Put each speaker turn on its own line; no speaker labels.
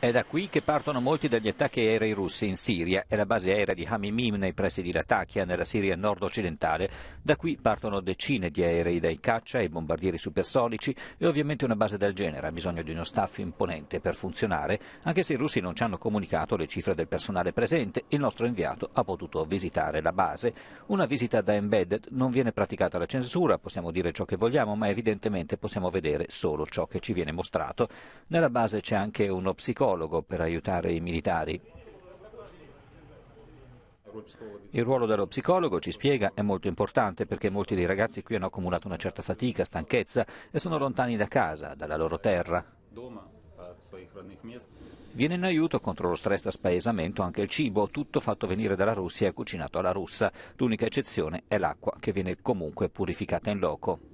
È da qui che partono molti degli attacchi aerei russi in Siria e la base aerea di Hamimim nei pressi di Latakia, nella Siria nord-occidentale. Da qui partono decine di aerei dai caccia ai bombardieri supersonici e ovviamente una base del genere ha bisogno di uno staff imponente per funzionare, anche se i russi non ci hanno comunicato le cifre del personale presente, il nostro inviato ha potuto visitare la base. Una visita da embedded non viene praticata la censura, possiamo dire ciò che vogliamo, ma evidentemente possiamo vedere solo ciò che ci viene mostrato. Nella base c'è anche uno psicologo dialogo per aiutare i militari. Il ruolo dello psicologo, ci spiega, è molto importante perché molti dei ragazzi qui hanno accumulato una certa fatica, stanchezza e sono lontani da casa, dalla loro terra. Viene in aiuto contro lo stress da spaesamento anche il cibo, tutto fatto venire dalla Russia e cucinato alla russa. L'unica eccezione è l'acqua, che viene comunque purificata in loco.